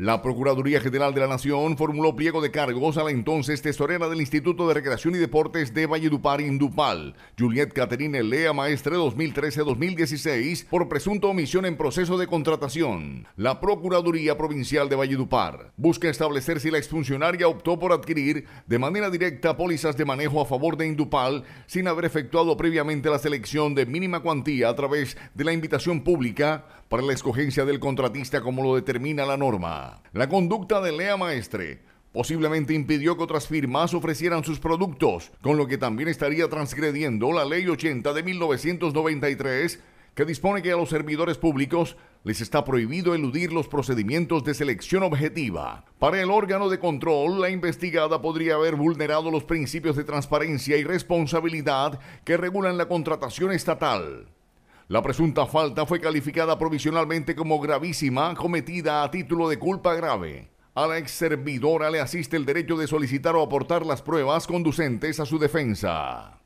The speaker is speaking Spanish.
La Procuraduría General de la Nación formuló pliego de cargos a la entonces tesorera del Instituto de Recreación y Deportes de Valledupar, Indupal, Juliette Caterine Lea Maestre 2013-2016, por presunta omisión en proceso de contratación. La Procuraduría Provincial de Valledupar busca establecer si la exfuncionaria optó por adquirir de manera directa pólizas de manejo a favor de Indupal sin haber efectuado previamente la selección de mínima cuantía a través de la invitación pública para la escogencia del contratista como lo determina la norma. La conducta de Lea Maestre posiblemente impidió que otras firmas ofrecieran sus productos, con lo que también estaría transgrediendo la Ley 80 de 1993 que dispone que a los servidores públicos les está prohibido eludir los procedimientos de selección objetiva. Para el órgano de control, la investigada podría haber vulnerado los principios de transparencia y responsabilidad que regulan la contratación estatal. La presunta falta fue calificada provisionalmente como gravísima, cometida a título de culpa grave. A la ex servidora le asiste el derecho de solicitar o aportar las pruebas conducentes a su defensa.